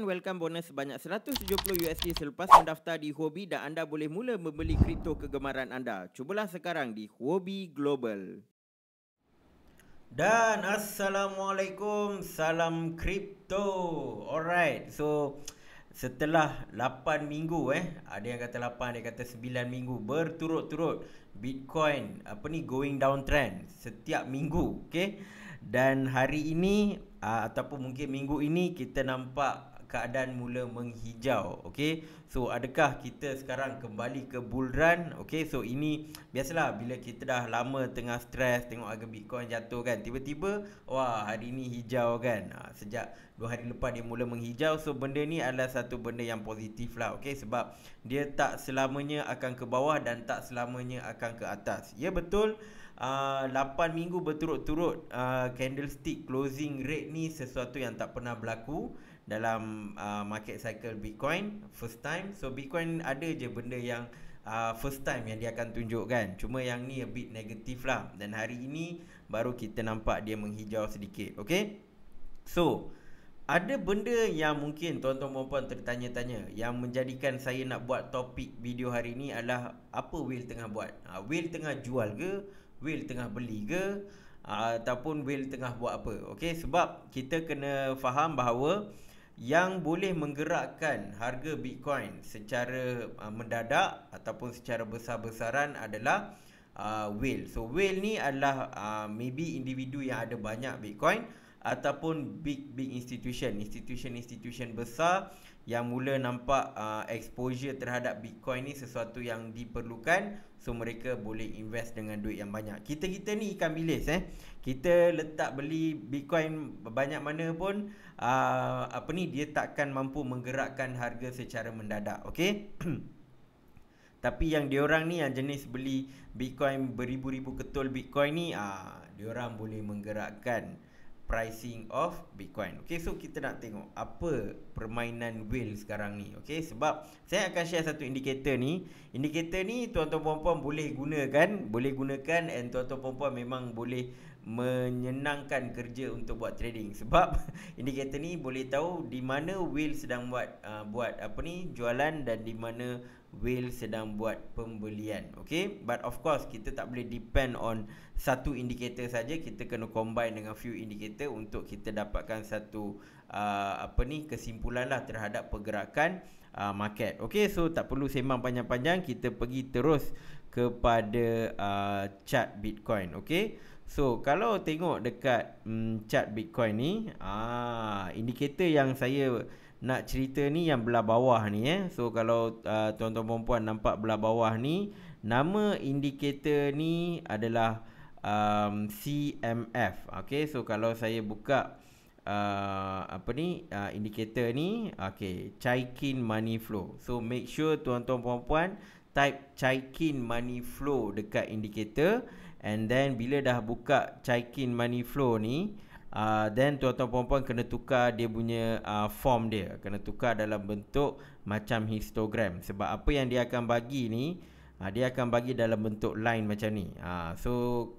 Dan welcome bonus sebanyak 170 USD selepas mendaftar di Huobi dan anda boleh mula membeli kripto kegemaran anda. Cubalah sekarang di Huobi Global. Dan Assalamualaikum, salam kripto. Alright, so setelah 8 minggu eh, ada yang kata 8, ada yang kata 9 minggu berturut-turut Bitcoin apa ni going downtrend setiap minggu, okay? Dan hari ini ah, ataupun mungkin minggu ini kita nampak keadaan mula menghijau okay. so adakah kita sekarang kembali ke bull run okey so ini biasalah bila kita dah lama tengah stres tengok harga bitcoin jatuh kan tiba-tiba wah hari ni hijau kan ha, sejak dua hari lepas dia mula menghijau so benda ni adalah satu benda yang positif lah okay? sebab dia tak selamanya akan ke bawah dan tak selamanya akan ke atas ya betul Uh, ah, 8 minggu berturut-turut uh, candlestick closing rate ni sesuatu yang tak pernah berlaku dalam uh, market cycle Bitcoin first time. So Bitcoin ada je benda yang uh, first time yang dia akan tunjukkan. Cuma yang ni a bit negatif lah. Dan hari ini baru kita nampak dia menghijau sedikit. Okay. So ada benda yang mungkin tuan-tuan puan-puan tertanya-tanya yang menjadikan saya nak buat topik video hari ini adalah apa Will tengah buat? Ha, Will tengah jual ke? Will tengah beli ke? Ha, ataupun Will tengah buat apa? Okey, sebab kita kena faham bahawa yang boleh menggerakkan harga Bitcoin secara uh, mendadak ataupun secara besar-besaran adalah uh, whale. So whale ni adalah uh, maybe individu yang ada banyak Bitcoin ataupun big big institution, institution-institution besar yang mula nampak uh, exposure terhadap Bitcoin ni sesuatu yang diperlukan so mereka boleh invest dengan duit yang banyak. Kita-kita ni ikan bilis eh. Kita letak beli Bitcoin banyak mana pun uh, apa ni dia takkan mampu menggerakkan harga secara mendadak okey tapi yang dia orang ni yang jenis beli bitcoin beribu-ribu ketul bitcoin ni ah uh, diorang boleh menggerakkan pricing of bitcoin okey so kita nak tengok apa permainan whale sekarang ni okey sebab saya akan share satu indikator ni indikator ni tuan-tuan puan-puan boleh gunakan boleh gunakan and tuan-tuan puan-puan memang boleh menyenangkan kerja untuk buat trading sebab indikator ni boleh tahu di mana whale sedang buat uh, buat apa ni jualan dan di mana whale sedang buat pembelian okey but of course kita tak boleh depend on satu indikator saja kita kena combine dengan few indikator untuk kita dapatkan satu uh, apa ni kesimpulan lah terhadap pergerakan uh, market okey so tak perlu sembang panjang-panjang kita pergi terus kepada uh, chart bitcoin okey So kalau tengok dekat mm, chart Bitcoin ni, ah indikator yang saya nak cerita ni yang belah bawah ni eh. So kalau ah, tuan-tuan puan-puan nampak belah bawah ni, nama indikator ni adalah um, CMF. Okay, so kalau saya buka Uh, apa ni uh, indikator ni okay chaikin money flow so make sure tuan-tuan puan type chaikin money flow dekat indikator And then bila dah buka Chaikin Money Flow ni uh, Then tuan-tuan perempuan kena tukar dia punya uh, form dia Kena tukar dalam bentuk macam histogram Sebab apa yang dia akan bagi ni ha, dia akan bagi dalam bentuk line macam ni ha, so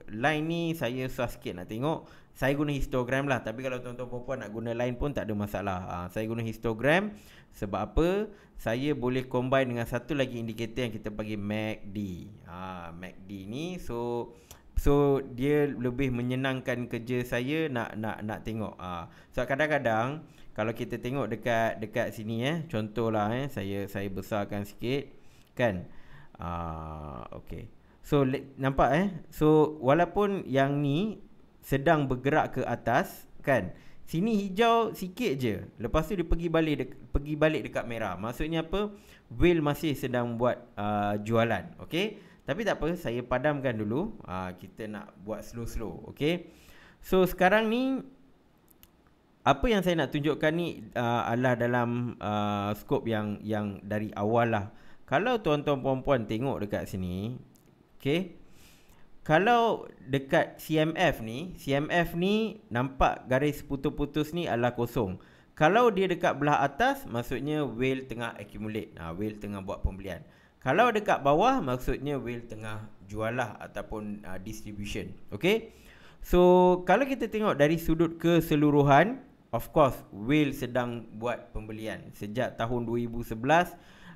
line ni saya susah sikit nak tengok saya guna histogram lah tapi kalau tuan-tuan puan nak guna line pun tak ada masalah ha, saya guna histogram sebab apa saya boleh combine dengan satu lagi indikator yang kita panggil MACD ha, MACD ni so So dia lebih menyenangkan kerja saya nak nak nak tengok. Ha. So kadang-kadang kalau kita tengok dekat dekat sini eh contohlah eh saya saya besarkan sikit kan. Ah, okay. So le- nampak eh. So walaupun yang ni sedang bergerak ke atas kan. Sini hijau sikit je. Lepas tu dia pergi balik de- pergi balik dekat merah. Maksudnya apa? Whale masih sedang buat uh, jualan. Okay. Tapi tak apa. Saya padamkan dulu. Uh, kita nak buat slow-slow. Okay. So sekarang ni apa yang saya nak tunjukkan ni uh, adalah dalam uh, skop yang yang dari awal lah. Kalau tuan-tuan puan-puan tengok dekat sini, okey. Kalau dekat CMF ni, CMF ni nampak garis putus-putus ni adalah kosong. Kalau dia dekat belah atas, maksudnya whale tengah accumulate. Nah, ha, whale tengah buat pembelian. Kalau dekat bawah, maksudnya whale tengah jual lah ataupun uh, distribution. Okay? So, kalau kita tengok dari sudut keseluruhan, of course, whale sedang buat pembelian. Sejak tahun 2011,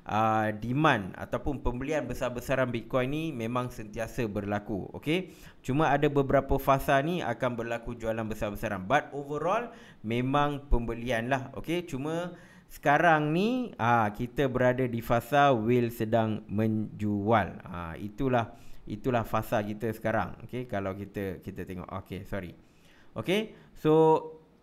uh, demand ataupun pembelian besar-besaran Bitcoin ni memang sentiasa berlaku. Okay? Cuma ada beberapa fasa ni akan berlaku jualan besar-besaran. But overall memang pembelian lah. Okay? Cuma sekarang ni uh, kita berada di fasa will sedang menjual. Uh, itulah itulah fasa kita sekarang. Okay? Kalau kita kita tengok. Okay, sorry. Okay? So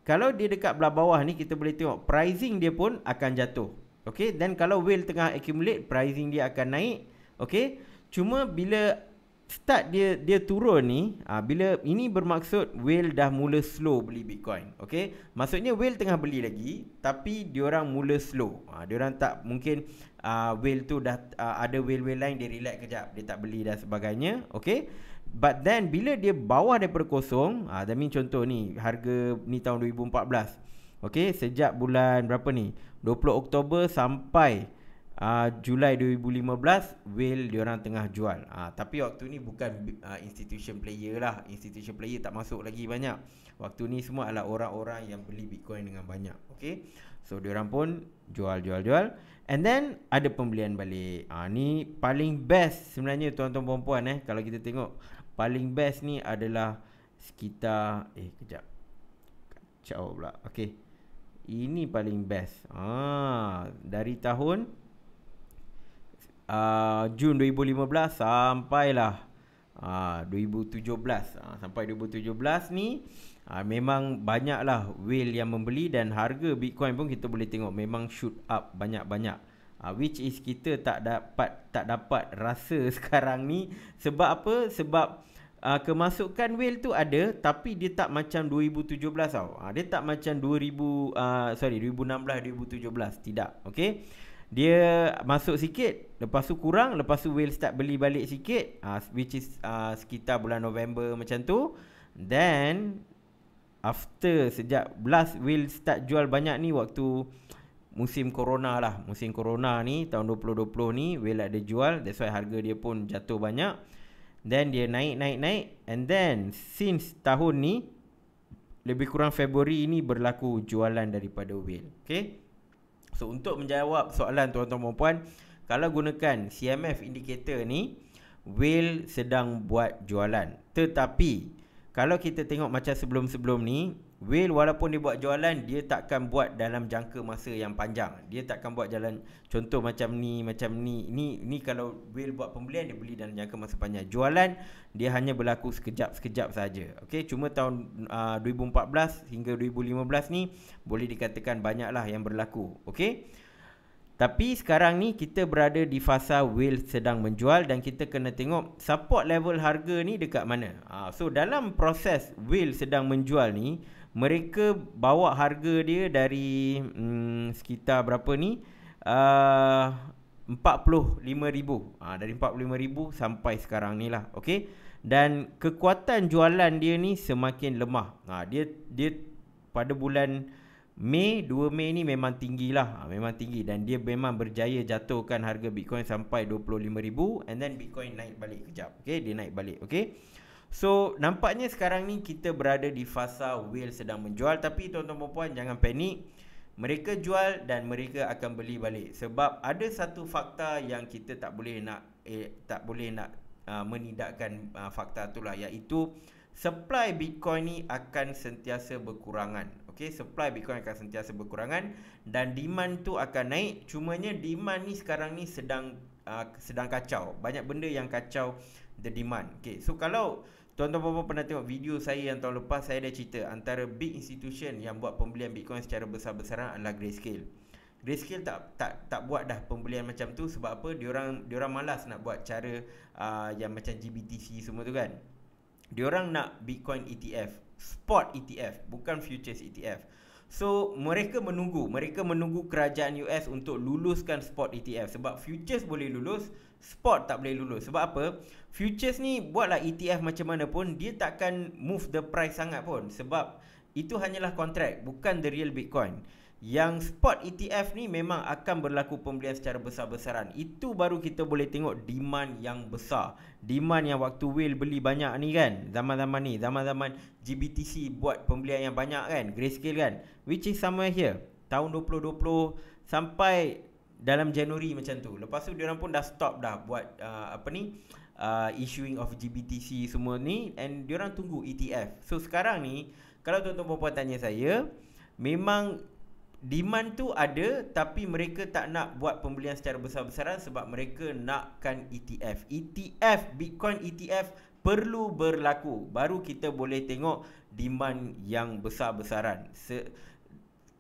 kalau dia dekat belah bawah ni kita boleh tengok pricing dia pun akan jatuh. Okay, then kalau whale tengah accumulate, pricing dia akan naik. Okay, cuma bila start dia dia turun ni, ha, bila ini bermaksud whale dah mula slow beli Bitcoin. Okay, maksudnya whale tengah beli lagi, tapi dia orang mula slow. Ha, ah, orang tak mungkin uh, whale tu dah uh, ada whale-whale lain, dia relax kejap. Dia tak beli dan sebagainya. Okay, but then bila dia bawah daripada kosong, ha, that mean contoh ni, harga ni tahun 2014, Okey, sejak bulan berapa ni? 20 Oktober sampai uh, Julai 2015 whale diorang tengah jual. Uh, tapi waktu ni bukan uh, institution player lah. Institution player tak masuk lagi banyak. Waktu ni semua adalah orang-orang yang beli Bitcoin dengan banyak. Okey. So diorang pun jual jual jual and then ada pembelian balik. Ah ni paling best sebenarnya tuan-tuan puan-puan eh kalau kita tengok paling best ni adalah sekitar eh kejap. Ciao pula. Okey. Ini paling best. Ha, dari tahun uh, Jun 2015 sampailah ha, uh, 2017. Ha, sampai 2017 ni uh, memang banyaklah whale yang membeli dan harga Bitcoin pun kita boleh tengok memang shoot up banyak-banyak. Uh, which is kita tak dapat tak dapat rasa sekarang ni sebab apa? Sebab uh, kemasukan will tu ada tapi dia tak macam 2017 tau. Uh, dia tak macam 2000 uh, ah, sorry 2016 2017 tidak. Okey. Dia masuk sikit, lepas tu kurang, lepas tu will start beli balik sikit uh, which is uh, sekitar bulan November macam tu. Then after sejak last will start jual banyak ni waktu musim corona lah musim corona ni tahun 2020 ni will ada jual that's why harga dia pun jatuh banyak Then dia naik naik naik and then since tahun ni lebih kurang Februari ini berlaku jualan daripada whale. Okay. So untuk menjawab soalan tuan-tuan dan puan, kalau gunakan CMF indicator ni whale sedang buat jualan. Tetapi kalau kita tengok macam sebelum-sebelum ni Will walaupun dia buat jualan Dia takkan buat dalam jangka masa yang panjang Dia takkan buat jalan Contoh macam ni Macam ni Ni ni kalau Will buat pembelian Dia beli dalam jangka masa panjang Jualan Dia hanya berlaku sekejap-sekejap saja. Okay Cuma tahun uh, ah, 2014 hingga 2015 ni Boleh dikatakan banyaklah yang berlaku Okay tapi sekarang ni kita berada di fasa will sedang menjual dan kita kena tengok support level harga ni dekat mana. Ah, so dalam proses will sedang menjual ni, mereka bawa harga dia dari hmm, sekitar berapa ni ah, uh, 45 ribu ah, dari 45,000 sampai sekarang ni lah okay? dan kekuatan jualan dia ni semakin lemah ha, dia dia pada bulan Mei 2 Mei ni memang tinggi lah ha, memang tinggi dan dia memang berjaya jatuhkan harga Bitcoin sampai 25 and then Bitcoin naik balik kejap okay? dia naik balik okay? So nampaknya sekarang ni kita berada di fasa will sedang menjual tapi tuan-tuan puan jangan panik. Mereka jual dan mereka akan beli balik sebab ada satu fakta yang kita tak boleh nak eh, tak boleh nak uh, menidakkan uh, fakta itulah iaitu supply Bitcoin ni akan sentiasa berkurangan. Okay, supply Bitcoin akan sentiasa berkurangan dan demand tu akan naik. Cumanya demand ni sekarang ni sedang uh, sedang kacau. Banyak benda yang kacau the demand. Okay, so kalau Tuan-tuan puan-puan pernah tengok video saya yang tahun lepas saya dah cerita antara big institution yang buat pembelian Bitcoin secara besar-besaran adalah Grayscale. Grayscale tak tak tak buat dah pembelian macam tu sebab apa? Diorang diorang malas nak buat cara uh, yang macam GBTC semua tu kan. Diorang nak Bitcoin ETF, spot ETF, bukan futures ETF. So mereka menunggu, mereka menunggu kerajaan US untuk luluskan spot ETF sebab futures boleh lulus, spot tak boleh lulus. Sebab apa? Futures ni buatlah ETF macam mana pun dia takkan move the price sangat pun sebab itu hanyalah kontrak, bukan the real Bitcoin yang spot ETF ni memang akan berlaku pembelian secara besar-besaran. Itu baru kita boleh tengok demand yang besar. Demand yang waktu Will beli banyak ni kan. Zaman-zaman ni. Zaman-zaman GBTC buat pembelian yang banyak kan. Grayscale kan. Which is somewhere here. Tahun 2020 sampai dalam Januari macam tu. Lepas tu diorang pun dah stop dah buat uh, apa ni. Uh, issuing of GBTC semua ni. And diorang tunggu ETF. So sekarang ni. Kalau tuan-tuan perempuan tanya saya. Memang demand tu ada tapi mereka tak nak buat pembelian secara besar-besaran sebab mereka nakkan ETF. ETF Bitcoin ETF perlu berlaku baru kita boleh tengok demand yang besar-besaran. Se-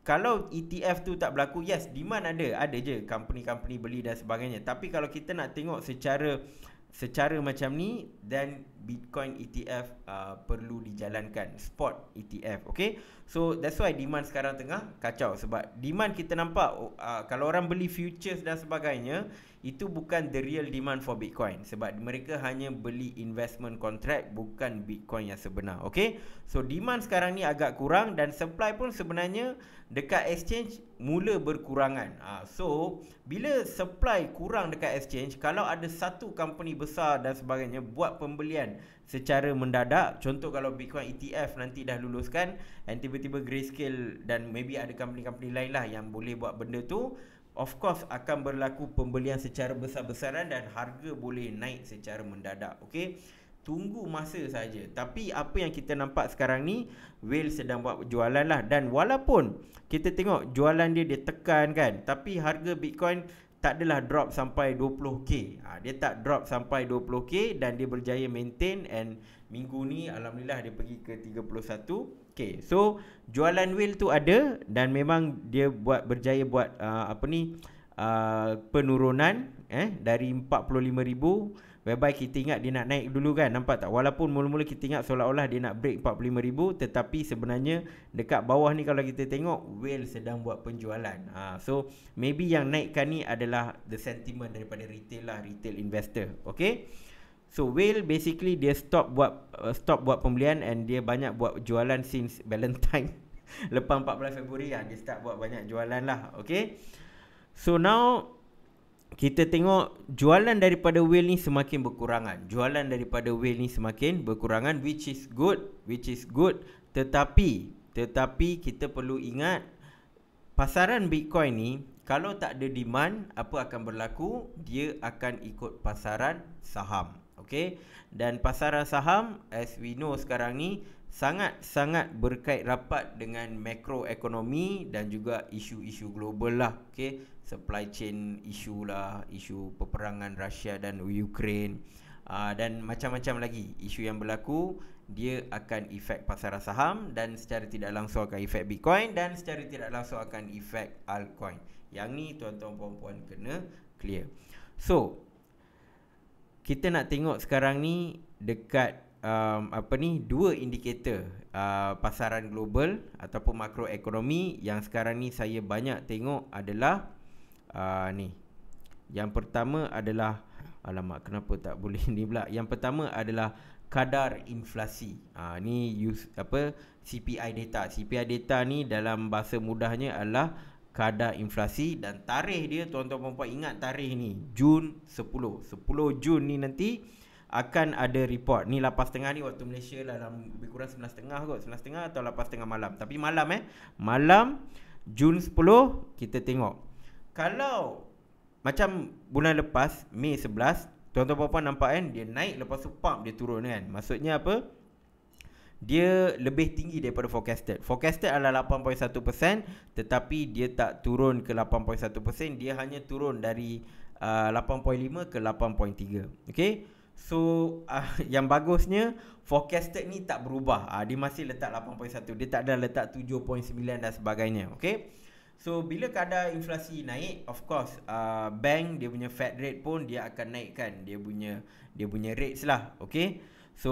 kalau ETF tu tak berlaku, yes, demand ada, ada je company-company beli dan sebagainya. Tapi kalau kita nak tengok secara secara macam ni then Bitcoin ETF uh, perlu dijalankan spot ETF okay so that's why demand sekarang tengah kacau sebab demand kita nampak oh, uh, kalau orang beli futures dan sebagainya itu bukan the real demand for Bitcoin sebab mereka hanya beli investment contract bukan Bitcoin yang sebenar okay so demand sekarang ni agak kurang dan supply pun sebenarnya dekat exchange mula berkurangan uh, so bila supply kurang dekat exchange kalau ada satu company besar dan sebagainya buat pembelian secara mendadak contoh kalau Bitcoin ETF nanti dah luluskan dan tiba-tiba Grayscale dan maybe ada company-company lain lah yang boleh buat benda tu of course akan berlaku pembelian secara besar-besaran dan harga boleh naik secara mendadak okey tunggu masa saja tapi apa yang kita nampak sekarang ni whale sedang buat jualan lah dan walaupun kita tengok jualan dia dia tekan kan tapi harga bitcoin tak adalah drop sampai 20k. Ha, dia tak drop sampai 20k dan dia berjaya maintain and minggu ni alhamdulillah dia pergi ke 31k. So jualan wheel tu ada dan memang dia buat berjaya buat uh, apa ni uh, penurunan eh dari 45000 Whereby kita ingat dia nak naik dulu kan Nampak tak? Walaupun mula-mula kita ingat seolah-olah dia nak break 45,000 Tetapi sebenarnya dekat bawah ni kalau kita tengok Whale sedang buat penjualan ha, So maybe yang naikkan ni adalah the sentiment daripada retail lah Retail investor Okay So Whale basically dia stop buat uh, stop buat pembelian And dia banyak buat jualan since Valentine Lepas 14 Februari lah dia start buat banyak jualan lah Okay So now kita tengok jualan daripada wheel ni semakin berkurangan. Jualan daripada wheel ni semakin berkurangan which is good, which is good. Tetapi tetapi kita perlu ingat pasaran Bitcoin ni kalau tak ada demand, apa akan berlaku? Dia akan ikut pasaran saham. Okay? Dan pasaran saham, as we know sekarang ni, sangat-sangat berkait rapat dengan makroekonomi dan juga isu-isu global lah. Okay. Supply chain isu lah, isu peperangan Rusia dan Ukraine. Uh, dan macam-macam lagi isu yang berlaku dia akan efek pasaran saham dan secara tidak langsung akan efek Bitcoin dan secara tidak langsung akan efek altcoin. Yang ni tuan-tuan puan-puan kena clear. So kita nak tengok sekarang ni dekat um, apa ni dua indikator uh, pasaran global ataupun makroekonomi yang sekarang ni saya banyak tengok adalah uh, ni. Yang pertama adalah alamak kenapa tak boleh ni pula. Yang pertama adalah kadar inflasi. Uh, ni use apa CPI data. CPI data ni dalam bahasa mudahnya adalah kadar inflasi dan tarikh dia tuan-tuan puan-puan ingat tarikh ni Jun 10. 10 Jun ni nanti akan ada report. Ni 8.30 ni waktu Malaysia lah, dalam lebih kurang 9.30 kot. 9.30 atau 8.30 malam. Tapi malam eh. Malam Jun 10 kita tengok. Kalau macam bulan lepas Mei 11 Tuan-tuan puan-puan nampak kan Dia naik lepas tu pump dia turun kan Maksudnya apa dia lebih tinggi daripada forecasted. Forecasted adalah 8.1% tetapi dia tak turun ke 8.1%, dia hanya turun dari uh, 8.5 ke 8.3. Okay. So uh, yang bagusnya forecasted ni tak berubah. Uh, dia masih letak 8.1. Dia tak ada letak 7.9 dan sebagainya. Okay. So bila kadar inflasi naik, of course uh, bank dia punya Fed rate pun dia akan naikkan dia punya dia punya rates lah. Okay. So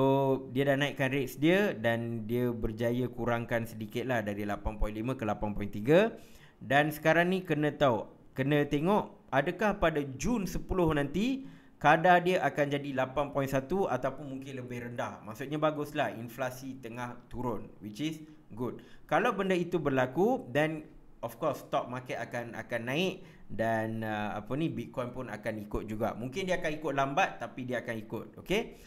dia dah naikkan rates dia dan dia berjaya kurangkan sedikit lah dari 8.5 ke 8.3. Dan sekarang ni kena tahu, kena tengok adakah pada Jun 10 nanti kadar dia akan jadi 8.1 ataupun mungkin lebih rendah. Maksudnya baguslah inflasi tengah turun which is good. Kalau benda itu berlaku then of course stock market akan akan naik dan uh, apa ni Bitcoin pun akan ikut juga. Mungkin dia akan ikut lambat tapi dia akan ikut. Okay.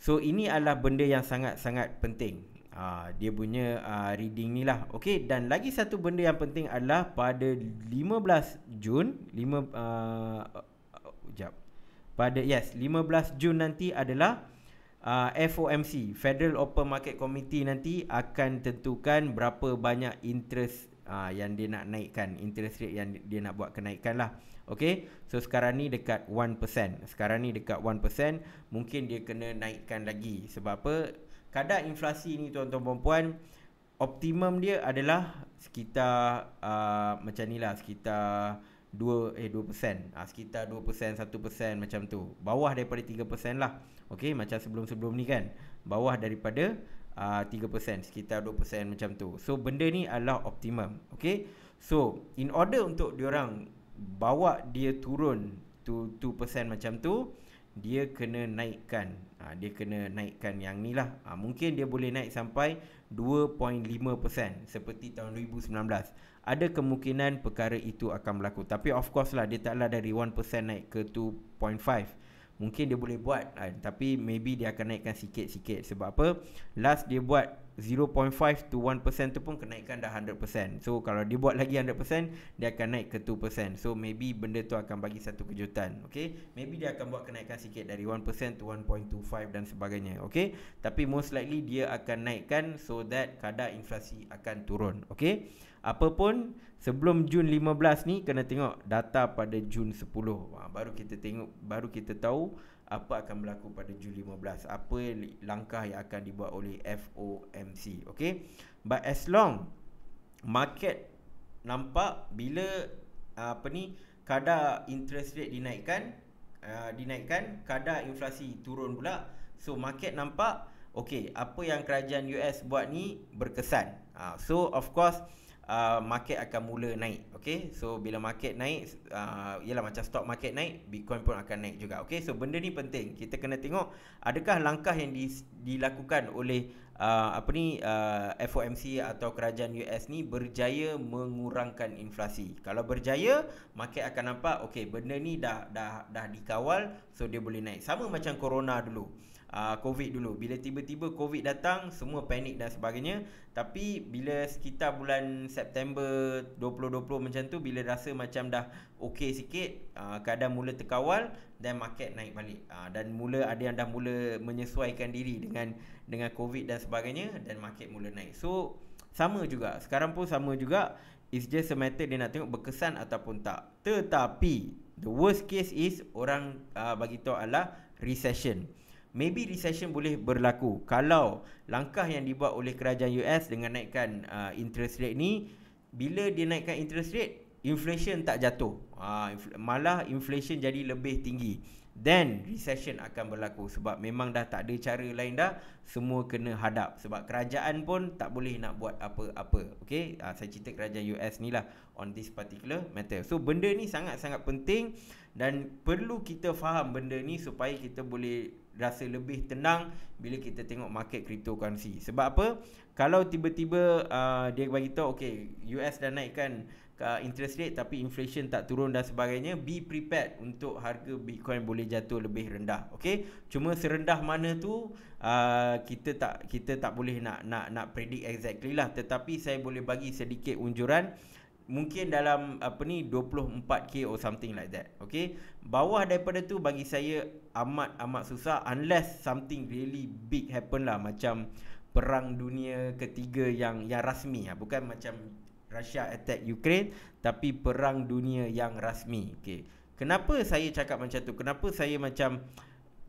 So ini adalah benda yang sangat-sangat penting. Uh, dia punya uh, reading ni lah. Okay. Dan lagi satu benda yang penting adalah pada 15 Jun. 5, uh, uh, uh, uh, uh, uh, uh, uh, pada yes 15 Jun nanti adalah uh, FOMC Federal Open Market Committee nanti akan tentukan berapa banyak interest uh, yang dia nak naikkan interest rate yang dia nak buat kenaikan lah Okay so sekarang ni dekat 1% sekarang ni dekat 1% mungkin dia kena naikkan lagi sebab apa kadar inflasi ni tuan-tuan puan optimum dia adalah sekitar uh, macam ni lah sekitar 2 eh 2% ha, ah, sekitar 2% 1% macam tu bawah daripada 3% lah okey macam sebelum-sebelum ni kan bawah daripada uh, ah, 3% sekitar 2% macam tu so benda ni adalah optimum okey so in order untuk diorang bawa dia turun to 2% macam tu dia kena naikkan ha, dia kena naikkan yang ni lah ha, mungkin dia boleh naik sampai 2.5% seperti tahun 2019. Ada kemungkinan perkara itu akan berlaku. Tapi of course lah dia taklah dari 1% naik ke 2.5%. Mungkin dia boleh buat kan Tapi maybe dia akan naikkan sikit-sikit Sebab apa Last dia buat 0.5 to 1% tu pun kenaikan dah 100% So kalau dia buat lagi 100% Dia akan naik ke 2% So maybe benda tu akan bagi satu kejutan Okay Maybe dia akan buat kenaikan sikit Dari 1% to 1.25 dan sebagainya Okay Tapi most likely dia akan naikkan So that kadar inflasi akan turun Okay apa pun sebelum Jun 15 ni kena tengok data pada Jun 10. Ha, baru kita tengok baru kita tahu apa akan berlaku pada Jun 15. Apa langkah yang akan dibuat oleh FOMC. Okay. But as long market nampak bila ah, apa ni kadar interest rate dinaikkan uh, dinaikkan kadar inflasi turun pula so market nampak okay apa yang kerajaan US buat ni berkesan uh, so of course uh, market akan mula naik okay? so bila market naik uh, ialah macam stock market naik bitcoin pun akan naik juga okay? so benda ni penting kita kena tengok adakah langkah yang di, dilakukan oleh uh, apa ni uh, FOMC atau kerajaan US ni berjaya mengurangkan inflasi kalau berjaya market akan nampak Okay, benda ni dah dah dah dikawal so dia boleh naik sama macam corona dulu uh, COVID dulu. Bila tiba-tiba COVID datang, semua panik dan sebagainya. Tapi bila sekitar bulan September 2020 macam tu, bila rasa macam dah okey sikit, uh, ah, keadaan mula terkawal dan market naik balik. Uh, dan mula ada yang dah mula menyesuaikan diri dengan dengan COVID dan sebagainya dan market mula naik. So, sama juga. Sekarang pun sama juga. It's just a matter dia nak tengok berkesan ataupun tak. Tetapi, the worst case is orang uh, bagi tahu adalah recession maybe recession boleh berlaku kalau langkah yang dibuat oleh kerajaan US dengan naikkan uh, interest rate ni bila dia naikkan interest rate inflation tak jatuh uh, infl- malah inflation jadi lebih tinggi then recession akan berlaku sebab memang dah tak ada cara lain dah semua kena hadap sebab kerajaan pun tak boleh nak buat apa-apa Okay, uh, ah, saya cerita kerajaan US ni lah on this particular matter so benda ni sangat-sangat penting dan perlu kita faham benda ni supaya kita boleh rasa lebih tenang bila kita tengok market cryptocurrency. Sebab apa? Kalau tiba-tiba uh, dia bagi tahu okey US dah naikkan uh, interest rate tapi inflation tak turun dan sebagainya, be prepared untuk harga Bitcoin boleh jatuh lebih rendah. Okey. Cuma serendah mana tu uh, kita tak kita tak boleh nak nak nak predict exactly lah tetapi saya boleh bagi sedikit unjuran uh, mungkin dalam apa ni 24k or something like that okay bawah daripada tu bagi saya amat amat susah unless something really big happen lah macam perang dunia ketiga yang yang rasmi ya bukan macam Russia attack Ukraine tapi perang dunia yang rasmi okay kenapa saya cakap macam tu kenapa saya macam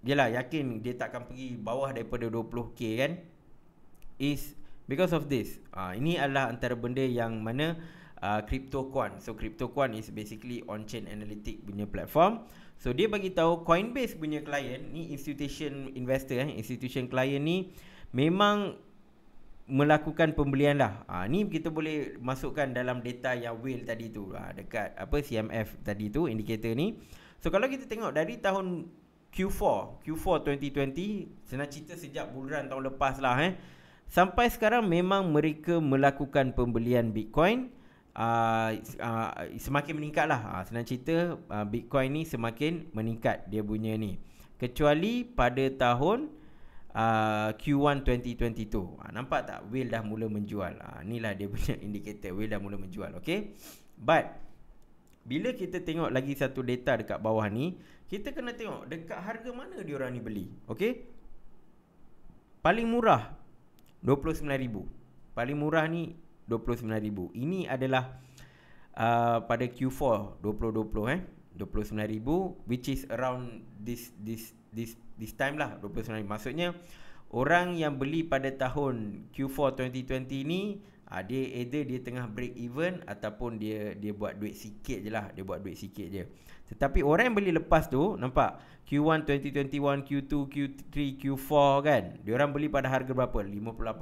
Yelah yakin dia takkan pergi bawah daripada 20k kan Is because of this ah, Ini adalah antara benda yang mana uh, uh, CryptoQuant. So CryptoQuant is basically on-chain analytic punya platform. So dia bagi tahu Coinbase punya client ni institution investor eh institution client ni memang melakukan pembelian lah. Ah ha, ni kita boleh masukkan dalam data yang will tadi tu. Ha, dekat apa CMF tadi tu indikator ni. So kalau kita tengok dari tahun Q4, Q4 2020, senang cerita sejak bulan tahun lepas lah eh. Sampai sekarang memang mereka melakukan pembelian Bitcoin uh, semakin meningkat lah uh, ah, senang cerita uh, Bitcoin ni semakin meningkat dia punya ni kecuali pada tahun uh, Q1 2022 uh, nampak tak Will dah mula menjual uh, inilah dia punya indikator Will dah mula menjual okay, but bila kita tengok lagi satu data dekat bawah ni, kita kena tengok dekat harga mana dia orang ni beli. Okay? Paling murah, RM29,000. Paling murah ni 29,000. Ini adalah uh, pada Q4 2020 eh. 29,000 which is around this this this this time lah 29,000. Maksudnya orang yang beli pada tahun Q4 2020 ni uh, dia either dia tengah break even ataupun dia dia buat duit sikit je lah. Dia buat duit sikit je. Tetapi orang yang beli lepas tu nampak Q1 2021, Q2, Q3, Q4 kan. Dia orang beli pada harga berapa? 58,000.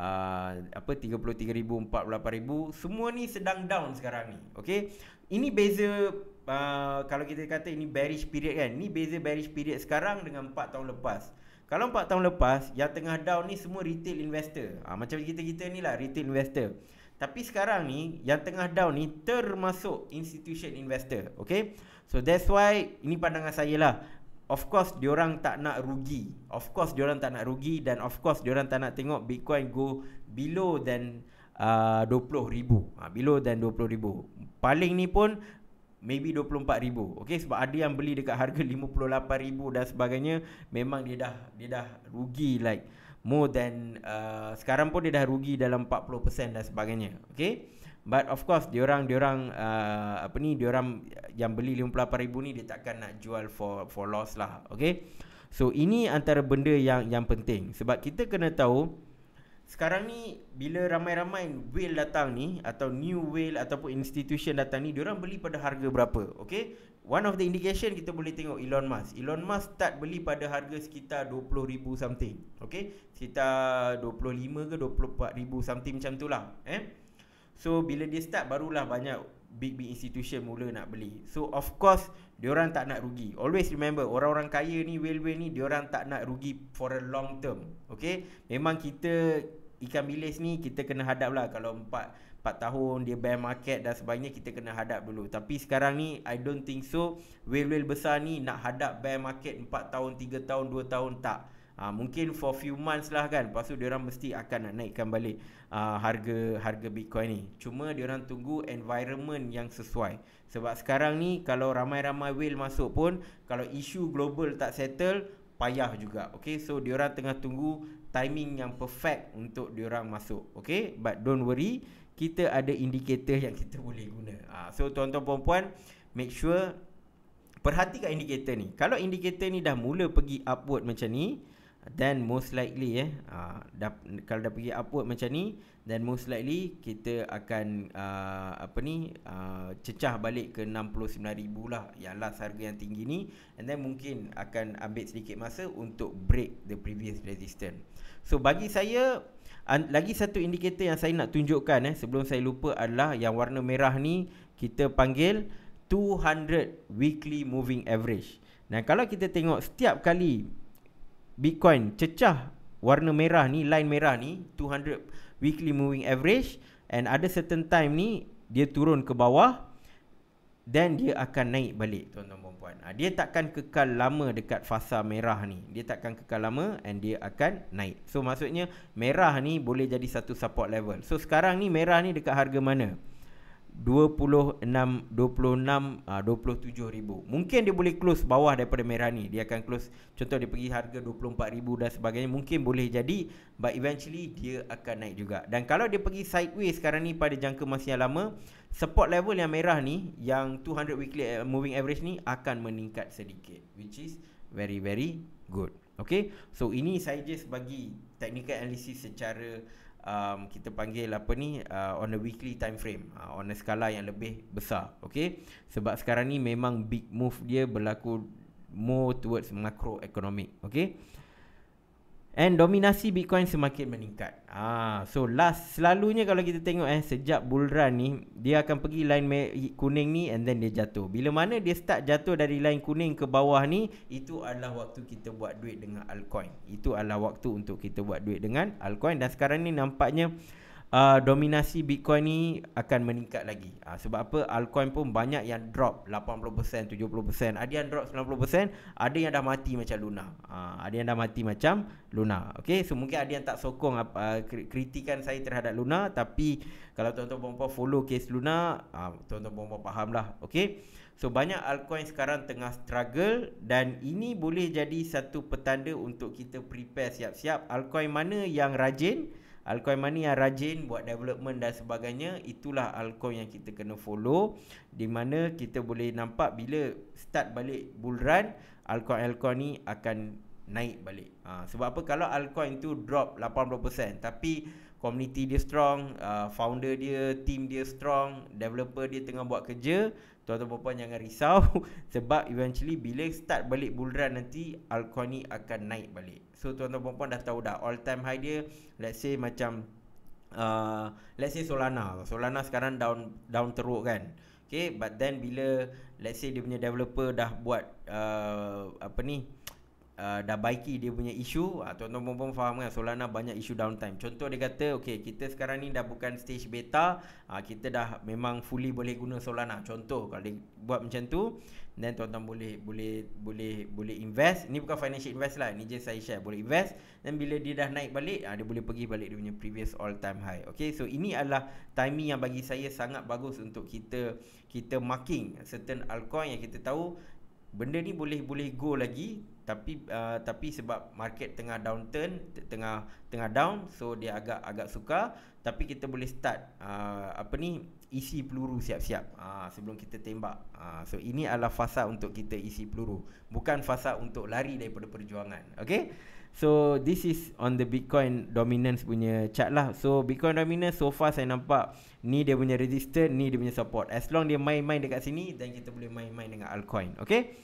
Ah, apa 33,000 48,000 semua ni sedang down sekarang ni okay? ini beza uh, kalau kita kata ini bearish period kan ni beza bearish period sekarang dengan 4 tahun lepas kalau 4 tahun lepas yang tengah down ni semua retail investor uh, macam kita-kita ni lah retail investor tapi sekarang ni yang tengah down ni termasuk institution investor okay? so that's why ini pandangan saya lah Of course orang tak nak rugi. Of course orang tak nak rugi dan of course orang tak nak tengok Bitcoin go below dan uh, 20 ribu. Ha, below dan 20 ribu. Paling ni pun maybe 24 ribu. Okay sebab ada yang beli dekat harga 58 ribu dan sebagainya. Memang dia dah dia dah rugi like more than uh, sekarang pun dia dah rugi dalam 40% dan sebagainya. Okay. But of course dia diorang diorang uh, apa ni Dia orang yang beli 58000 ni dia takkan nak jual for for loss lah. Okay So ini antara benda yang yang penting sebab kita kena tahu sekarang ni bila ramai-ramai whale datang ni atau new whale ataupun institution datang ni dia orang beli pada harga berapa. Okay One of the indication kita boleh tengok Elon Musk. Elon Musk start beli pada harga sekitar 20000 something. Okay Sekitar 25 ke 24000 something macam tu lah. Eh? So bila dia start barulah banyak big big institution mula nak beli. So of course dia orang tak nak rugi. Always remember orang-orang kaya ni well-well ni orang tak nak rugi for a long term. Okay? Memang kita ikan bilis ni kita kena hadap lah kalau 4 4 tahun dia bear market dan sebagainya kita kena hadap dulu tapi sekarang ni I don't think so whale whale besar ni nak hadap bear market 4 tahun 3 tahun 2 tahun tak Ha, mungkin for few months lah kan Lepas tu diorang mesti akan nak naikkan balik uh, Harga harga Bitcoin ni Cuma diorang tunggu environment yang sesuai Sebab sekarang ni Kalau ramai-ramai whale masuk pun Kalau isu global tak settle Payah juga Okay so diorang tengah tunggu Timing yang perfect untuk diorang masuk Okay but don't worry Kita ada indikator yang kita boleh guna uh, So tuan-tuan puan Make sure Perhatikan indikator ni Kalau indikator ni dah mula pergi upward macam ni then most likely eh uh, dah, kalau dah pergi upward macam ni then most likely kita akan uh, apa ni uh, cecah balik ke 69000 lah yang last harga yang tinggi ni and then mungkin akan ambil sedikit masa untuk break the previous resistance so bagi saya lagi satu indikator yang saya nak tunjukkan eh sebelum saya lupa adalah yang warna merah ni kita panggil 200 weekly moving average dan kalau kita tengok setiap kali Bitcoin cecah warna merah ni, line merah ni, 200 weekly moving average and ada certain time ni dia turun ke bawah then dia akan naik balik tuan-tuan dan puan. Ah, dia takkan kekal lama dekat fasa merah ni. Dia takkan kekal lama and dia akan naik. So maksudnya merah ni boleh jadi satu support level. So sekarang ni merah ni dekat harga mana? 26 RM27,000 uh, Mungkin dia boleh close bawah daripada merah ni Dia akan close Contoh dia pergi harga 24 ribu dan sebagainya Mungkin boleh jadi But eventually dia akan naik juga Dan kalau dia pergi sideways sekarang ni Pada jangka masa yang lama Support level yang merah ni Yang 200 weekly eh, moving average ni Akan meningkat sedikit Which is very very good Okay So ini saya just bagi technical analysis secara um, kita panggil apa ni uh, on a weekly time frame uh, on a skala yang lebih besar okey sebab sekarang ni memang big move dia berlaku more towards macro economic okey and dominasi Bitcoin semakin meningkat. Ah, so last selalunya kalau kita tengok eh sejak bull run ni dia akan pergi line kuning ni and then dia jatuh. Bila mana dia start jatuh dari line kuning ke bawah ni itu adalah waktu kita buat duit dengan altcoin. Itu adalah waktu untuk kita buat duit dengan altcoin dan sekarang ni nampaknya uh, dominasi Bitcoin ni akan meningkat lagi. Uh, sebab apa? Altcoin pun banyak yang drop 80%, 70%. Ada yang drop 90%, ada yang dah mati macam Luna. Uh, ada yang dah mati macam Luna. Okay, so mungkin ada yang tak sokong uh, kritikan saya terhadap Luna. Tapi kalau tuan-tuan perempuan follow case Luna, uh, tuan-tuan perempuan faham lah. Okay, so banyak altcoin sekarang tengah struggle. Dan ini boleh jadi satu petanda untuk kita prepare siap-siap. Altcoin mana yang rajin? Alcoin mana yang rajin buat development dan sebagainya Itulah alcoin yang kita kena follow Di mana kita boleh nampak bila start balik bull run Alcoin-alcoin ni akan naik balik ha, Sebab apa kalau alcoin tu drop 80% Tapi community dia strong uh, Founder dia, team dia strong Developer dia tengah buat kerja Tuan-tuan perempuan jangan risau Sebab eventually bila start balik bull run nanti Alcoin ni akan naik balik So tuan-tuan perempuan dah tahu dah All time high dia Let's say macam uh, Let's say Solana Solana sekarang down down teruk kan Okay but then bila Let's say dia punya developer dah buat uh, Apa ni uh, dah baiki dia punya isu uh, ah, tuan-tuan perempuan faham kan Solana banyak isu downtime contoh dia kata okey kita sekarang ni dah bukan stage beta uh, kita dah memang fully boleh guna Solana contoh kalau dia buat macam tu then tuan-tuan boleh boleh boleh boleh invest ni bukan financial invest lah ni je saya share boleh invest dan bila dia dah naik balik uh, dia boleh pergi balik dia punya previous all time high Okay, so ini adalah timing yang bagi saya sangat bagus untuk kita kita marking certain altcoin yang kita tahu benda ni boleh boleh go lagi tapi uh, tapi sebab market tengah downturn tengah tengah down so dia agak agak suka tapi kita boleh start uh, apa ni isi peluru siap-siap uh, sebelum kita tembak uh, so ini adalah fasa untuk kita isi peluru bukan fasa untuk lari daripada perjuangan okey so this is on the bitcoin dominance punya chart lah so bitcoin dominance so far saya nampak Ni dia punya resistor, ni dia punya support. As long dia main-main dekat sini, then kita boleh main-main dengan altcoin. Okay?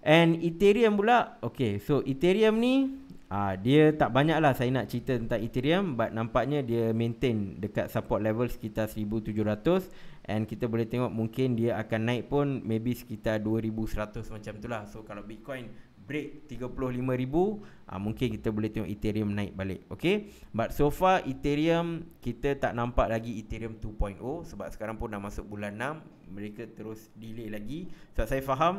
And Ethereum pula. Okay, so Ethereum ni, uh, dia tak banyak lah saya nak cerita tentang Ethereum. But nampaknya dia maintain dekat support level sekitar 1700. And kita boleh tengok mungkin dia akan naik pun maybe sekitar 2100 macam tu lah. So kalau Bitcoin break 35000 uh, ah, mungkin kita boleh tengok ethereum naik balik okey but so far ethereum kita tak nampak lagi ethereum 2.0 sebab sekarang pun dah masuk bulan 6 mereka terus delay lagi sebab saya faham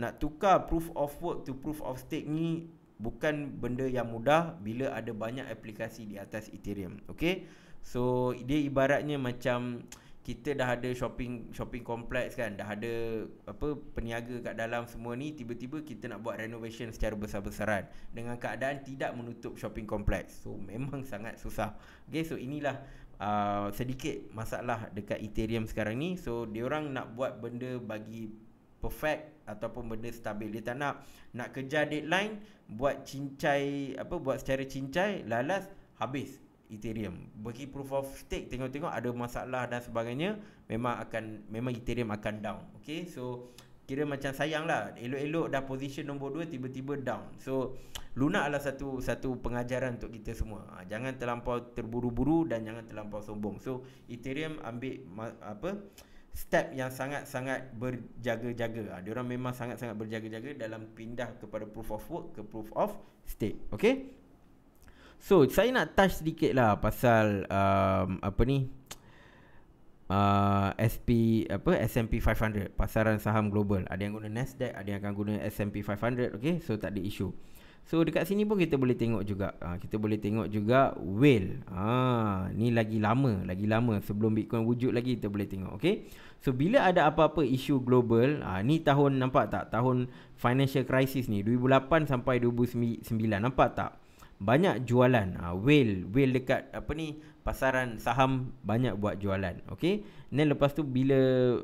nak tukar proof of work to proof of stake ni bukan benda yang mudah bila ada banyak aplikasi di atas ethereum okey so dia ibaratnya macam kita dah ada shopping shopping complex kan dah ada apa peniaga kat dalam semua ni tiba-tiba kita nak buat renovation secara besar-besaran dengan keadaan tidak menutup shopping complex so memang sangat susah okey so inilah uh, sedikit masalah dekat Ethereum sekarang ni so dia orang nak buat benda bagi perfect ataupun benda stabil dia tak nak nak kejar deadline buat cincai apa buat secara cincai lalas habis Ethereum bagi proof of stake tengok-tengok ada masalah dan sebagainya memang akan memang Ethereum akan down okay so kira macam sayang lah elok-elok dah position nombor 2 tiba-tiba down so Luna adalah satu satu pengajaran untuk kita semua ha, jangan terlampau terburu-buru dan jangan terlampau sombong so Ethereum ambil apa step yang sangat-sangat berjaga-jaga ha, dia orang memang sangat-sangat berjaga-jaga dalam pindah kepada proof of work ke proof of stake okay So saya nak touch sedikit lah pasal um, apa ni Uh, SP apa S&P 500 pasaran saham global ada yang guna Nasdaq ada yang akan guna S&P 500 Okay, so tak ada isu so dekat sini pun kita boleh tengok juga uh, kita boleh tengok juga whale ha ni lagi lama lagi lama sebelum bitcoin wujud lagi kita boleh tengok Okay, so bila ada apa-apa isu global uh, ni tahun nampak tak tahun financial crisis ni 2008 sampai 2009 nampak tak banyak jualan ha, whale whale dekat apa ni pasaran saham banyak buat jualan okey then lepas tu bila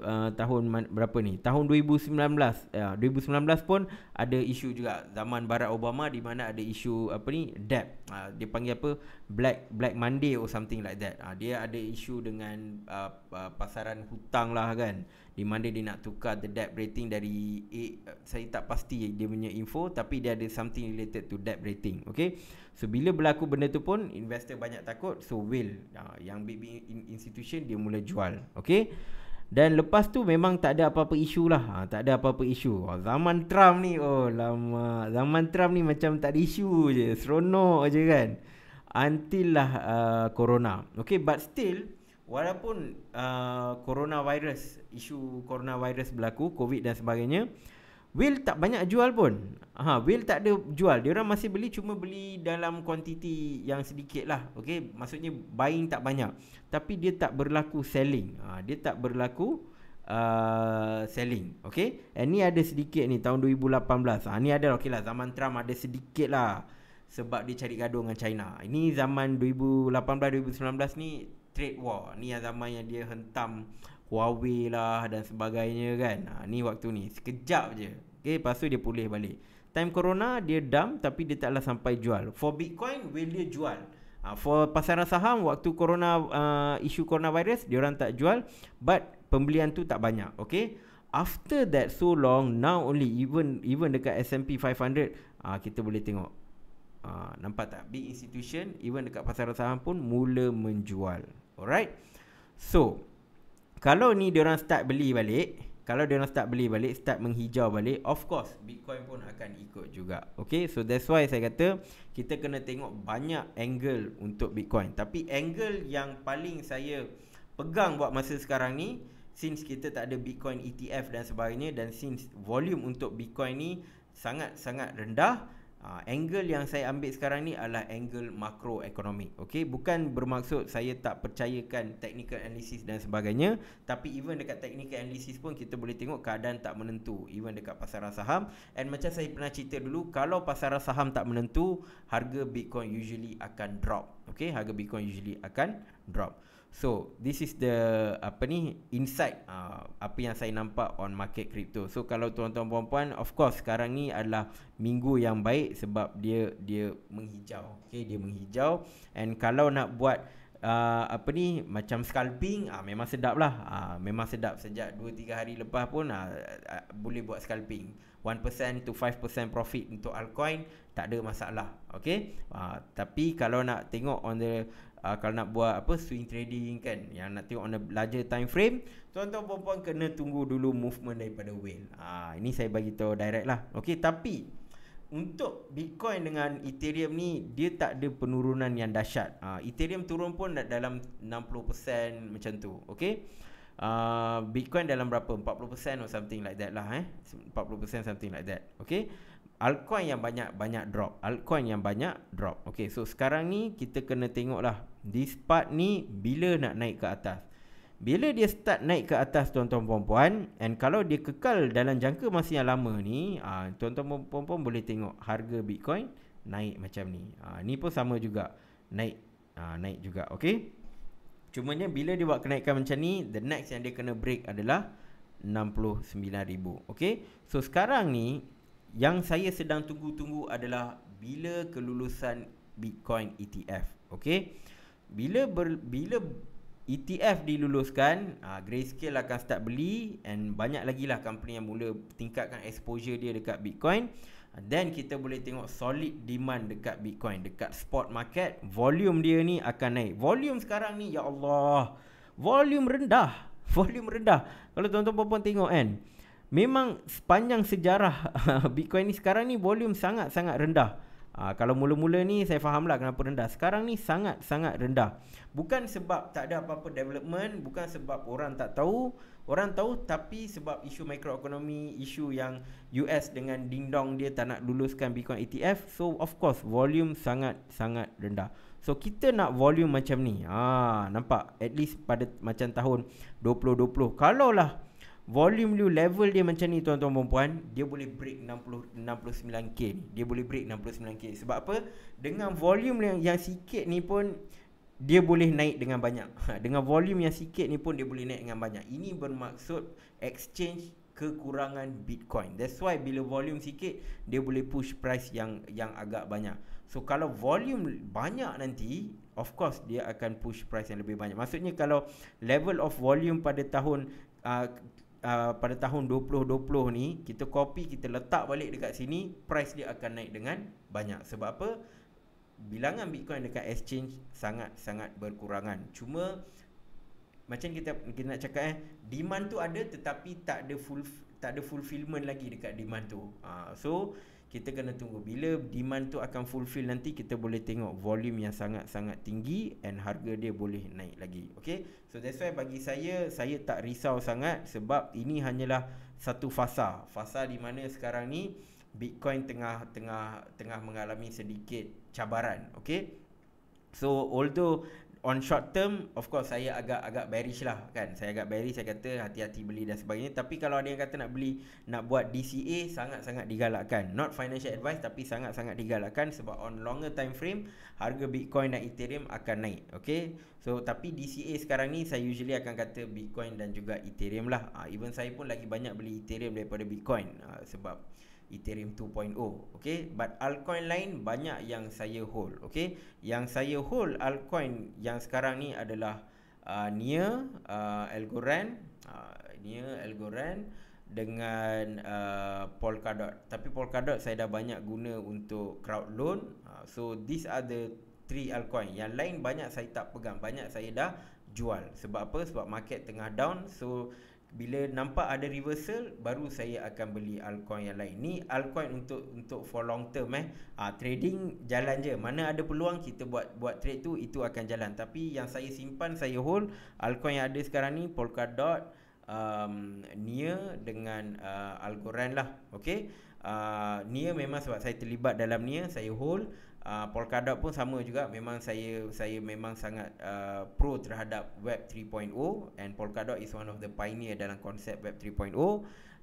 uh, tahun berapa ni tahun 2019 uh, 2019 pun ada isu juga zaman Barack Obama di mana ada isu apa ni debt uh, dia panggil apa black black monday or something like that uh, dia ada isu dengan uh, uh, pasaran hutang lah kan di mana dia nak tukar the debt rating dari A, saya tak pasti dia punya info tapi dia ada something related to debt rating okey So bila berlaku benda tu pun investor banyak takut so will uh, yang big, big institution dia mula jual. Okay dan lepas tu memang tak ada apa-apa isu lah ha, Tak ada apa-apa isu oh, Zaman Trump ni Oh lama Zaman Trump ni macam tak ada isu je Seronok je kan Until lah uh, Corona Okay but still Walaupun uh, Coronavirus Isu coronavirus berlaku Covid dan sebagainya uh, Will tak banyak jual pun. Ha, Will tak ada jual. Dia orang masih beli cuma beli dalam kuantiti yang sedikit lah. Okay. Maksudnya buying tak banyak. Tapi dia tak berlaku selling. Ha, dia tak berlaku uh, selling. Okay. And ni ada sedikit ni tahun 2018. Ha, ni ada ok lah. Zaman Trump ada sedikit lah. Sebab dia cari gaduh dengan China. Ini zaman 2018-2019 ni trade war. Ni yang zaman yang dia hentam uh, Huawei lah dan sebagainya kan. Ha, ni waktu ni. Sekejap je. Okay, lepas tu dia pulih balik. Time corona, dia dump tapi dia taklah sampai jual. For Bitcoin, will dia jual? Ha, for pasaran saham, waktu corona, uh, isu coronavirus, dia orang tak jual. But pembelian tu tak banyak. Okay. After that so long, now only even even dekat S&P 500, uh, kita boleh tengok. Uh, nampak tak? Big institution, even dekat pasaran saham pun mula menjual. Alright. So, kalau ni dia orang start beli balik, kalau dia orang start beli balik, start menghijau balik, of course Bitcoin pun akan ikut juga. Okay, so that's why saya kata kita kena tengok banyak angle untuk Bitcoin. Tapi angle yang paling saya pegang buat masa sekarang ni, since kita tak ada Bitcoin ETF dan sebagainya dan since volume untuk Bitcoin ni sangat-sangat rendah, Uh, angle yang saya ambil sekarang ni adalah angle makroekonomi. Okey, bukan bermaksud saya tak percayakan technical analysis dan sebagainya, tapi even dekat technical analysis pun kita boleh tengok keadaan tak menentu even dekat pasaran saham. And macam saya pernah cerita dulu, kalau pasaran saham tak menentu, harga Bitcoin usually akan drop. Okey, harga Bitcoin usually akan drop. So this is the apa ni insight uh, apa yang saya nampak on market crypto. So kalau tuan-tuan puan-puan of course sekarang ni adalah minggu yang baik sebab dia dia menghijau. Okay dia menghijau and kalau nak buat uh, apa ni macam scalping ah uh, memang sedap lah. Uh, memang sedap sejak 2-3 hari lepas pun uh, uh, boleh buat scalping. 1% to 5% profit untuk altcoin tak ada masalah. Okay. Uh, tapi kalau nak tengok on the uh, kalau nak buat apa swing trading kan yang nak tengok on the larger time frame tuan-tuan puan kena tunggu dulu movement daripada whale uh, ini saya bagi tahu direct lah Okay, tapi untuk Bitcoin dengan Ethereum ni dia tak ada penurunan yang dahsyat. Uh, Ethereum turun pun dalam 60% macam tu. okay. Uh, Bitcoin dalam berapa? 40% or something like that lah eh. 40% something like that. Okay. Altcoin yang banyak-banyak drop. Altcoin yang banyak drop. Okay. So sekarang ni kita kena tengok lah. This part ni bila nak naik ke atas. Bila dia start naik ke atas tuan-tuan puan-puan And kalau dia kekal dalam jangka masa yang lama ni uh, Tuan-tuan puan-puan boleh tengok harga Bitcoin naik macam ni uh, Ni pun sama juga Naik uh, naik juga okay? Cumanya bila dia buat kenaikan macam ni, the next yang dia kena break adalah 69,000. Okay? So sekarang ni, yang saya sedang tunggu-tunggu adalah bila kelulusan Bitcoin ETF. Okay? Bila ber, bila ETF diluluskan, uh, Grayscale akan start beli and banyak lagi lah company yang mula tingkatkan exposure dia dekat Bitcoin. Ah, then kita boleh tengok solid demand dekat Bitcoin Dekat spot market Volume dia ni akan naik Volume sekarang ni Ya Allah Volume rendah Volume rendah Kalau tuan-tuan perempuan tengok kan Memang sepanjang sejarah Bitcoin ni sekarang ni Volume sangat-sangat rendah Uh, kalau mula-mula ni saya faham lah kenapa rendah. Sekarang ni sangat-sangat rendah. Bukan sebab tak ada apa-apa development, bukan sebab orang tak tahu. Orang tahu tapi sebab isu mikroekonomi isu yang US dengan dingdong dia tak nak luluskan Bitcoin ETF. So of course volume sangat-sangat rendah. So kita nak volume macam ni. Ha, nampak? At least pada macam tahun 2020. Kalau lah Volume dia level dia macam ni tuan-tuan perempuan Dia boleh break 60, 69k Dia boleh break 69k Sebab apa? Dengan volume yang, yang sikit ni pun Dia boleh naik dengan banyak ha, Dengan volume yang sikit ni pun dia boleh naik dengan banyak Ini bermaksud exchange kekurangan Bitcoin That's why bila volume sikit Dia boleh push price yang yang agak banyak So kalau volume banyak nanti Of course dia akan push price yang lebih banyak Maksudnya kalau level of volume pada tahun uh, uh, pada tahun 2020 ni kita copy kita letak balik dekat sini price dia akan naik dengan banyak sebab apa bilangan bitcoin dekat exchange sangat sangat berkurangan cuma macam kita kita nak cakap eh demand tu ada tetapi tak ada full tak ada fulfillment lagi dekat demand tu uh, so kita kena tunggu bila demand tu akan fulfill nanti kita boleh tengok volume yang sangat-sangat tinggi and harga dia boleh naik lagi okey so that's why bagi saya saya tak risau sangat sebab ini hanyalah satu fasa fasa di mana sekarang ni bitcoin tengah tengah tengah mengalami sedikit cabaran okey so although on short term of course saya agak agak bearish lah kan saya agak bearish saya kata hati-hati beli dan sebagainya tapi kalau ada yang kata nak beli nak buat DCA sangat-sangat digalakkan not financial advice tapi sangat-sangat digalakkan sebab on longer time frame harga Bitcoin dan Ethereum akan naik okay so tapi DCA sekarang ni saya usually akan kata Bitcoin dan juga Ethereum lah ha, even saya pun lagi banyak beli Ethereum daripada Bitcoin ha, sebab Ethereum 2.0 Okay But altcoin lain Banyak yang saya hold Okay Yang saya hold Altcoin Yang sekarang ni adalah uh, Near uh, Algorand uh, Near Algorand Dengan uh, Polkadot Tapi Polkadot Saya dah banyak guna Untuk crowd loan uh, So These are the three altcoin Yang lain banyak Saya tak pegang Banyak saya dah Jual Sebab apa Sebab market tengah down So bila nampak ada reversal baru saya akan beli altcoin yang lain ni altcoin untuk untuk for long term eh ha, trading jalan je mana ada peluang kita buat buat trade tu itu akan jalan tapi yang saya simpan saya hold altcoin yang ada sekarang ni polkadot um, near dengan uh, algorand lah okey uh, ah, near memang sebab saya terlibat dalam near saya hold Ah, Polkadot pun sama juga memang saya saya memang sangat uh, pro terhadap web 3.0 and Polkadot is one of the pioneer dalam konsep web 3.0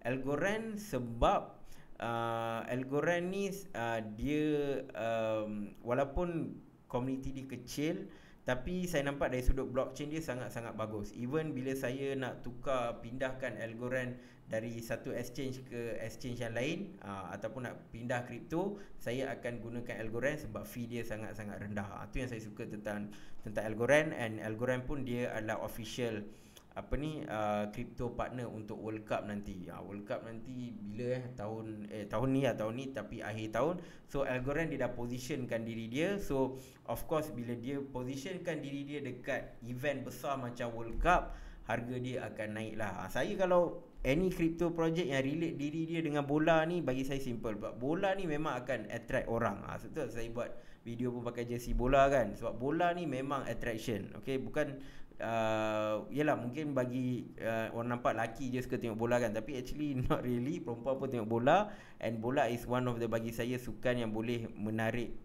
Algorand sebab uh, ah, Algorand ni uh, dia um, walaupun community dia kecil tapi saya nampak dari sudut blockchain dia sangat-sangat bagus. Even bila saya nak tukar pindahkan Algorand uh, dari satu exchange ke exchange yang lain uh, ataupun nak pindah kripto saya akan gunakan Algorand sebab fee dia sangat-sangat rendah itu ah, yang saya suka tentang tentang Algorand and Algorand pun dia adalah official apa ni ah, kripto uh, partner untuk World Cup nanti uh, World Cup nanti bila eh tahun eh tahun ni lah tahun ni tapi akhir tahun so Algorand dia dah positionkan diri dia so of course bila dia positionkan diri dia dekat event besar macam World Cup harga dia akan naik lah uh, saya kalau any crypto project yang relate diri dia dengan bola ni bagi saya simple sebab bola ni memang akan attract orang ah sebab tu saya buat video pun pakai jersey bola kan sebab bola ni memang attraction okey bukan uh, ah, yelah mungkin bagi uh, orang nampak laki je suka tengok bola kan tapi actually not really perempuan pun tengok bola and bola is one of the bagi saya sukan yang boleh menarik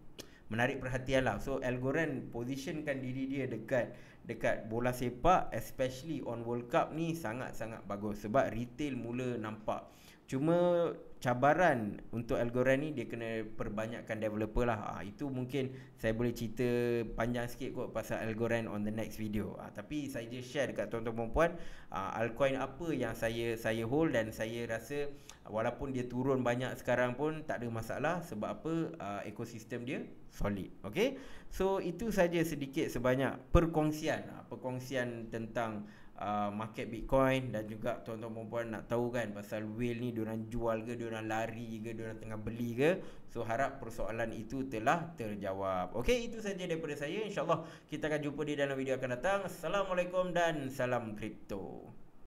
menarik perhatian lah so Algorand positionkan diri dia dekat dekat bola sepak especially on World Cup ni sangat-sangat bagus sebab retail mula nampak. Cuma cabaran untuk algorithm ni dia kena perbanyakkan developer lah. Ha, itu mungkin saya boleh cerita panjang sikit kot pasal algorithm on the next video. Ha, tapi saya just share dekat tuan-tuan perempuan ha, ah, altcoin apa yang saya saya hold dan saya rasa walaupun dia turun banyak sekarang pun tak ada masalah sebab apa ha, ekosistem dia solid okay. so itu saja sedikit sebanyak perkongsian ah, perkongsian tentang Uh, market Bitcoin dan juga tuan-tuan perempuan nak tahu kan pasal whale ni diorang jual ke, diorang lari ke, diorang tengah beli ke so harap persoalan itu telah terjawab Okay, itu saja daripada saya insyaAllah kita akan jumpa di dalam video akan datang Assalamualaikum dan Salam Crypto